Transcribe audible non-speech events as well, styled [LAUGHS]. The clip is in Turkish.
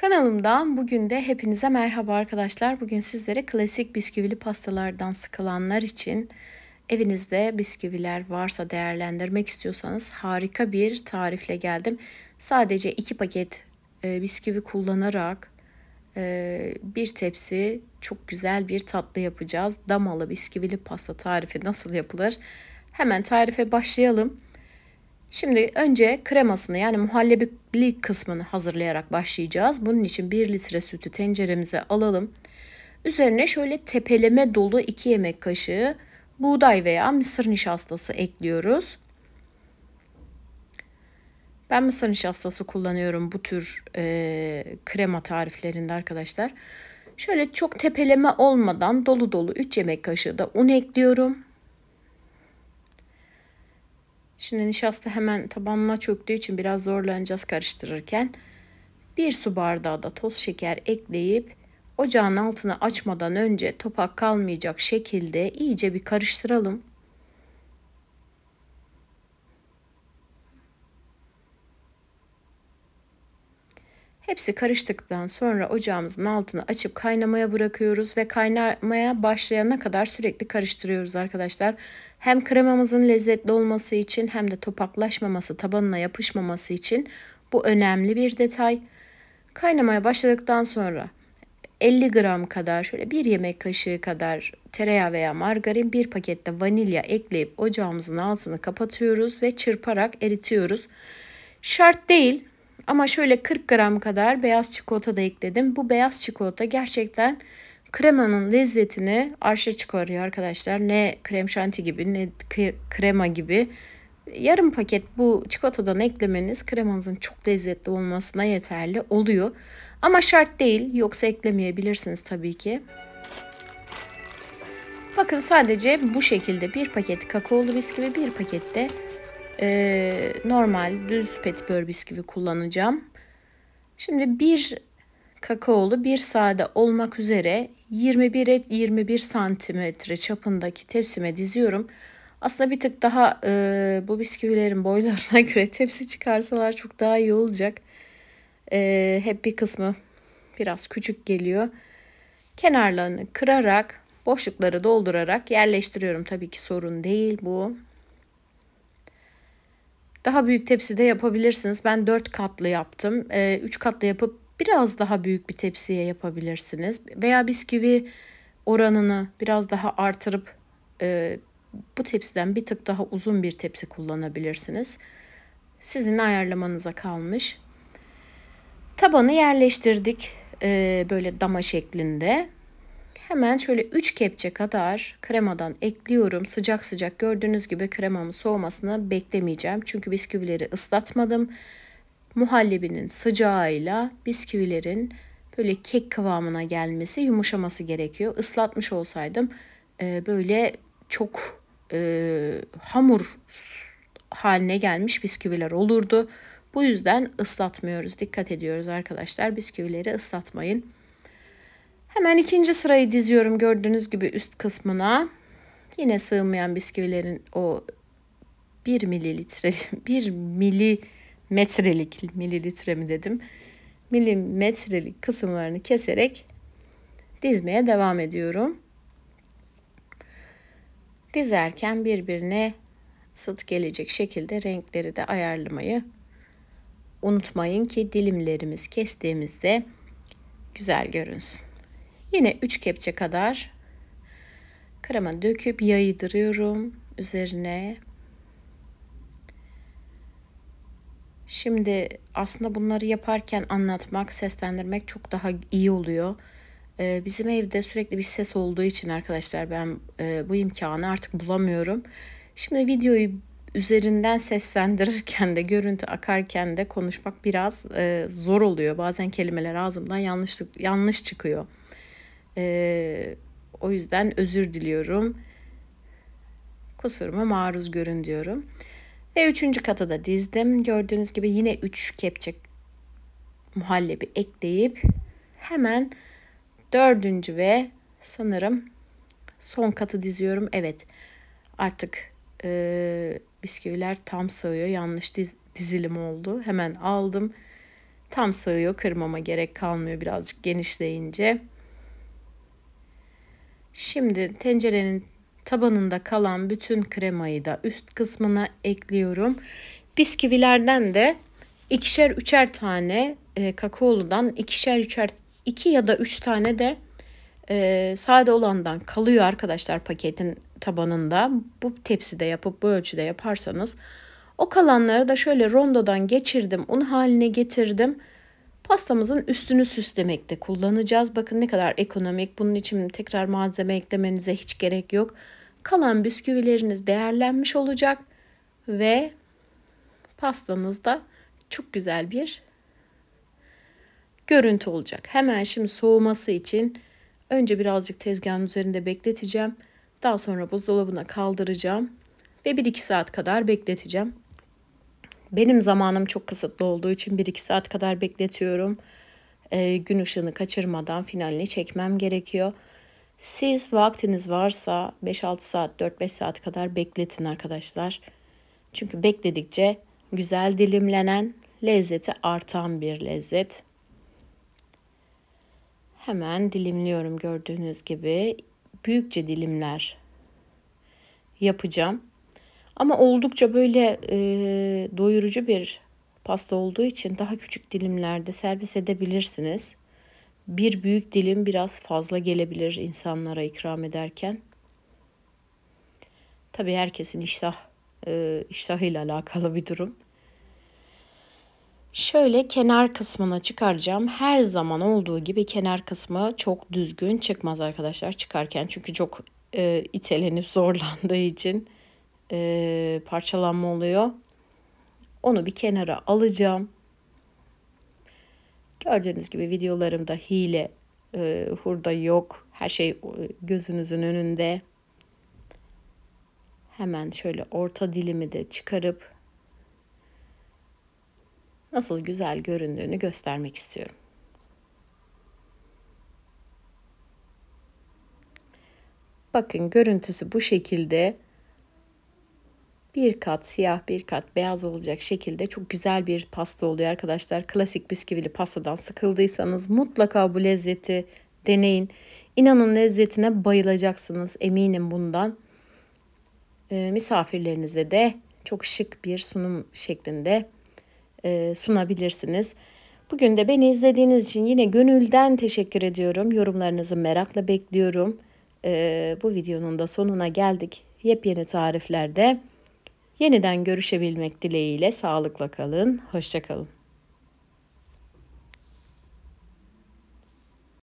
Kanalımdan bugün de hepinize merhaba arkadaşlar. Bugün sizlere klasik bisküvili pastalardan sıkılanlar için evinizde bisküviler varsa değerlendirmek istiyorsanız harika bir tarifle geldim. Sadece 2 paket e, bisküvi kullanarak e, bir tepsi çok güzel bir tatlı yapacağız. Damalı bisküvili pasta tarifi nasıl yapılır? Hemen tarife başlayalım. Şimdi önce kremasını yani muhallebili kısmını hazırlayarak başlayacağız. Bunun için 1 litre sütü tenceremize alalım. Üzerine şöyle tepeleme dolu 2 yemek kaşığı buğday veya mısır nişastası ekliyoruz. Ben mısır nişastası kullanıyorum bu tür e, krema tariflerinde arkadaşlar. Şöyle çok tepeleme olmadan dolu dolu 3 yemek kaşığı da un ekliyorum. Şimdi nişasta hemen tabanına çöktüğü için biraz zorlanacağız karıştırırken. Bir su bardağı da toz şeker ekleyip ocağın altını açmadan önce topak kalmayacak şekilde iyice bir karıştıralım. Hepsi karıştıktan sonra ocağımızın altını açıp kaynamaya bırakıyoruz ve kaynamaya başlayana kadar sürekli karıştırıyoruz arkadaşlar. Hem kremamızın lezzetli olması için hem de topaklaşmaması, tabanına yapışmaması için bu önemli bir detay. Kaynamaya başladıktan sonra 50 gram kadar şöyle bir yemek kaşığı kadar tereyağı veya margarin bir pakette vanilya ekleyip ocağımızın altını kapatıyoruz ve çırparak eritiyoruz. Şart değil ama şöyle 40 gram kadar beyaz çikolata da ekledim. Bu beyaz çikolata gerçekten kremanın lezzetini arşa çıkarıyor arkadaşlar. Ne krem şanti gibi ne krema gibi. Yarım paket bu çikolatadan eklemeniz kremanızın çok lezzetli olmasına yeterli oluyor. Ama şart değil yoksa eklemeyebilirsiniz tabii ki. Bakın sadece bu şekilde bir paket kakaolu bisküvi bir pakette e, normal düz petibör bisküvi kullanacağım. Şimdi bir kakaolu bir sade olmak üzere 21'e 21 santimetre çapındaki tepsime diziyorum. Aslında bir tık daha e, bu bisküvilerin boylarına [LAUGHS] göre tepsi çıkarsalar çok daha iyi olacak. E, hep bir kısmı biraz küçük geliyor. Kenarlarını kırarak boşlukları doldurarak yerleştiriyorum. Tabii ki sorun değil bu. Daha büyük tepside yapabilirsiniz. Ben 4 katlı yaptım. 3 ee, katlı yapıp biraz daha büyük bir tepsiye yapabilirsiniz. Veya bisküvi oranını biraz daha artırıp e, bu tepsiden bir tık daha uzun bir tepsi kullanabilirsiniz. Sizin ayarlamanıza kalmış. Tabanı yerleştirdik e, böyle dama şeklinde. Hemen şöyle 3 kepçe kadar kremadan ekliyorum. Sıcak sıcak gördüğünüz gibi kremamın soğumasını beklemeyeceğim. Çünkü bisküvileri ıslatmadım. Muhallebinin sıcağıyla bisküvilerin böyle kek kıvamına gelmesi, yumuşaması gerekiyor. Islatmış olsaydım e, böyle çok e, hamur haline gelmiş bisküviler olurdu. Bu yüzden ıslatmıyoruz. Dikkat ediyoruz arkadaşlar. Bisküvileri ıslatmayın. Hemen ikinci sırayı diziyorum gördüğünüz gibi üst kısmına. Yine sığmayan bisküvilerin o 1 mililitre, 1 [LAUGHS] milimetrelik, mililitre mi dedim, milimetrelik kısımlarını keserek dizmeye devam ediyorum. Dizerken birbirine sıt gelecek şekilde renkleri de ayarlamayı unutmayın ki dilimlerimiz kestiğimizde güzel görünsün. Yine 3 kepçe kadar krema döküp yaydırıyorum üzerine. Şimdi aslında bunları yaparken anlatmak, seslendirmek çok daha iyi oluyor. Ee, bizim evde sürekli bir ses olduğu için arkadaşlar ben e, bu imkanı artık bulamıyorum. Şimdi videoyu üzerinden seslendirirken de görüntü akarken de konuşmak biraz e, zor oluyor. Bazen kelimeler ağzımdan yanlış yanlış çıkıyor. Ee, o yüzden özür diliyorum. Kusuruma maruz görün diyorum. Ve üçüncü kata da dizdim. Gördüğünüz gibi yine üç kepçe muhallebi ekleyip hemen dördüncü ve sanırım son katı diziyorum. Evet artık e, bisküviler tam sığıyor. Yanlış diz, dizilim oldu. Hemen aldım. Tam sığıyor. Kırmama gerek kalmıyor birazcık genişleyince. Şimdi tencerenin tabanında kalan bütün kremayı da üst kısmına ekliyorum. Bisküvilerden de ikişer üçer tane e, kakaoludan ikişer üçer iki ya da üç tane de e, sade olandan kalıyor arkadaşlar paketin tabanında. Bu tepside yapıp bu ölçüde yaparsanız o kalanları da şöyle rondodan geçirdim. Un haline getirdim. Pastamızın üstünü süslemekte kullanacağız. Bakın ne kadar ekonomik. Bunun için tekrar malzeme eklemenize hiç gerek yok. Kalan bisküvileriniz değerlenmiş olacak ve pastanızda çok güzel bir görüntü olacak. Hemen şimdi soğuması için önce birazcık tezgahın üzerinde bekleteceğim. Daha sonra buzdolabına kaldıracağım ve 1-2 saat kadar bekleteceğim. Benim zamanım çok kısıtlı olduğu için 1-2 saat kadar bekletiyorum. E, gün ışığını kaçırmadan finalini çekmem gerekiyor. Siz vaktiniz varsa 5-6 saat, 4-5 saat kadar bekletin arkadaşlar. Çünkü bekledikçe güzel dilimlenen, lezzeti artan bir lezzet. Hemen dilimliyorum gördüğünüz gibi. Büyükçe dilimler yapacağım. Ama oldukça böyle e, doyurucu bir pasta olduğu için daha küçük dilimlerde servis edebilirsiniz. Bir büyük dilim biraz fazla gelebilir insanlara ikram ederken. Tabii herkesin iştah, e, ile alakalı bir durum. Şöyle kenar kısmına çıkaracağım. Her zaman olduğu gibi kenar kısmı çok düzgün çıkmaz arkadaşlar çıkarken. Çünkü çok e, itelenip [LAUGHS] zorlandığı için e, parçalanma oluyor. Onu bir kenara alacağım. Gördüğünüz gibi videolarımda hile, e, hurda yok. Her şey gözünüzün önünde. Hemen şöyle orta dilimi de çıkarıp nasıl güzel göründüğünü göstermek istiyorum. Bakın görüntüsü bu şekilde bir kat siyah bir kat beyaz olacak şekilde çok güzel bir pasta oluyor arkadaşlar. Klasik bisküvili pastadan sıkıldıysanız mutlaka bu lezzeti deneyin. İnanın lezzetine bayılacaksınız eminim bundan. E, misafirlerinize de çok şık bir sunum şeklinde e, sunabilirsiniz. Bugün de beni izlediğiniz için yine gönülden teşekkür ediyorum. Yorumlarınızı merakla bekliyorum. Ee, bu videonun da sonuna geldik. Yepyeni tariflerde Yeniden görüşebilmek dileğiyle sağlıkla kalın, hoşçakalın.